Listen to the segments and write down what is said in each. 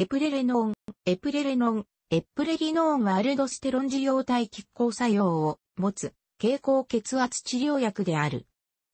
エプレレノン、エプレレノン、エプレリノンはアルドステロン受容体拮抗作用を持つ、経口血圧治療薬である。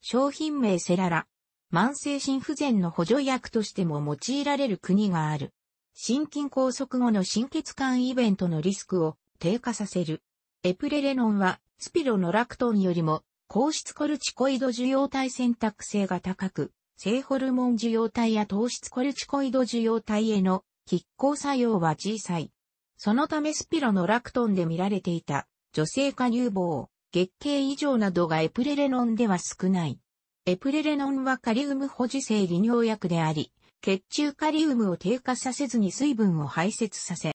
商品名セララ。慢性心不全の補助薬としても用いられる国がある。心筋梗塞後の心血管イベントのリスクを低下させる。エプレレノンはスピロノラクトンよりも高質コルチコイド受容体選択性が高く、性ホルモン受容体や糖質コルチコイド受容体への拮抗作用は小さい。そのためスピロのラクトンで見られていた女性化乳房、月経異常などがエプレレノンでは少ない。エプレレノンはカリウム保持性利尿薬であり、血中カリウムを低下させずに水分を排泄させ、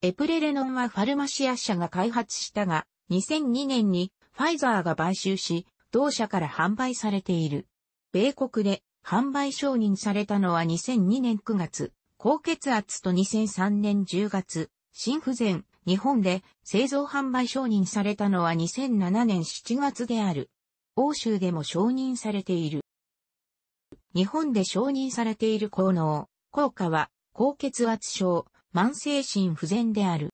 エプレレノンはファルマシア社が開発したが、2002年にファイザーが買収し、同社から販売されている。米国で販売承認されたのは2002年9月。高血圧と2003年10月、心不全、日本で製造販売承認されたのは2007年7月である。欧州でも承認されている。日本で承認されている効能、効果は、高血圧症、慢性心不全である。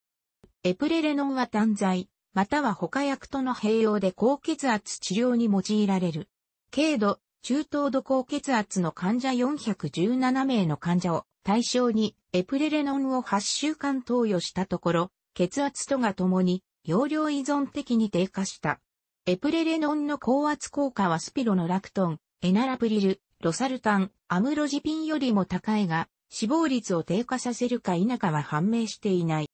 エプレレノンは単剤、または他薬との併用で高血圧治療に用いられる。軽度、中等度高血圧の患者417名の患者を対象にエプレレノンを8週間投与したところ、血圧とがともに容量依存的に低下した。エプレレノンの高圧効果はスピロのラクトン、エナラプリル、ロサルタン、アムロジピンよりも高いが、死亡率を低下させるか否かは判明していない。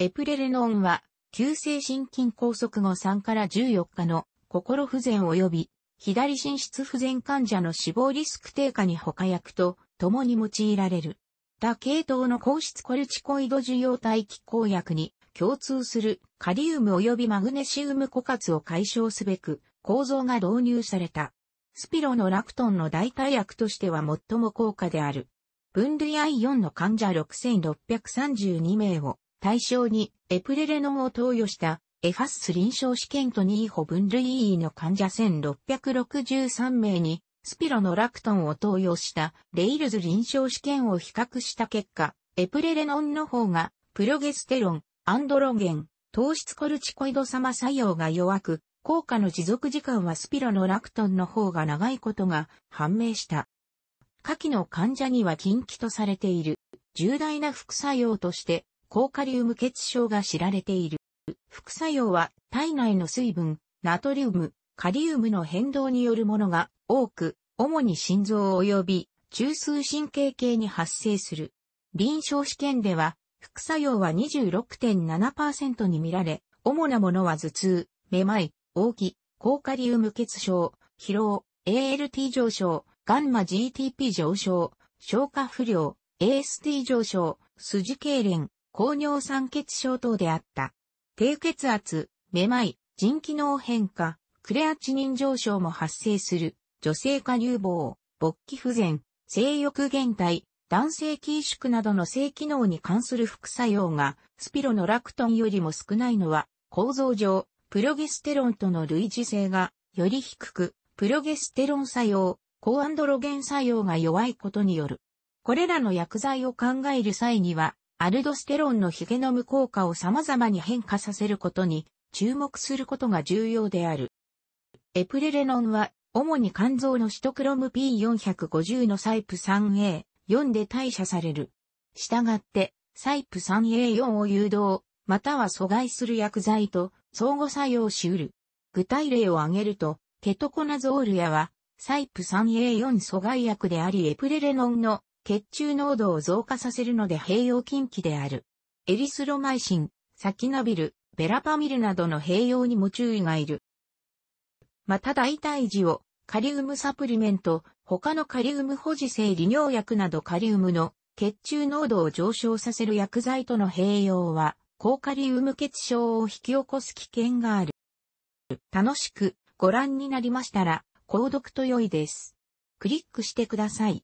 エプレレノンは、急性心筋梗塞後3から14日の心不全及び左心室不全患者の死亡リスク低下に他薬と共に用いられる。他系統の硬質コルチコイド受容体気候薬に共通するカリウム及びマグネシウム枯渇を解消すべく構造が導入された。スピロのラクトンの代替薬としては最も高価である。分類 I4 の患者6632名を対象にエプレレノンを投与したエファス臨床試験とニーホ分類医の患者1663名に、スピロのラクトンを投与したレイルズ臨床試験を比較した結果、エプレレノンの方が、プロゲステロン、アンドロゲン、糖質コルチコイド様作用が弱く、効果の持続時間はスピロのラクトンの方が長いことが判明した。下記の患者には禁忌とされている重大な副作用として、高カリウム血症が知られている。副作用は体内の水分、ナトリウム、カリウムの変動によるものが多く、主に心臓及び中枢神経系に発生する。臨床試験では、副作用は26.7%に見られ、主なものは頭痛、めまい、大き、高カリウム血症、疲労、ALT 上昇、ガンマ GTP 上昇、消化不良、AST 上昇、筋痙攣、高尿酸血症等であった。低血圧、めまい、腎機能変化、クレアチニン上昇も発生する、女性化乳房、勃起不全、性欲減退、男性緊縮などの性機能に関する副作用が、スピロのラクトンよりも少ないのは、構造上、プロゲステロンとの類似性が、より低く、プロゲステロン作用、高アンドロゲン作用が弱いことによる。これらの薬剤を考える際には、アルドステロンのヒゲの無効化を様々に変化させることに注目することが重要である。エプレレノンは、主に肝臓のシトクロム P450 のサイプ 3A4 で代謝される。したがって、サイプ 3A4 を誘導、または阻害する薬剤と相互作用し得る。具体例を挙げると、ケトコナゾールやは、サイプ 3A4 阻害薬でありエプレレノンの血中濃度を増加させるので併用禁忌である。エリスロマイシン、サキナビル、ベラパミルなどの併用にも注意がいる。また大体時をカリウムサプリメント、他のカリウム保持性利尿薬などカリウムの血中濃度を上昇させる薬剤との併用は、高カリウム血症を引き起こす危険がある。楽しくご覧になりましたら、購読と良いです。クリックしてください。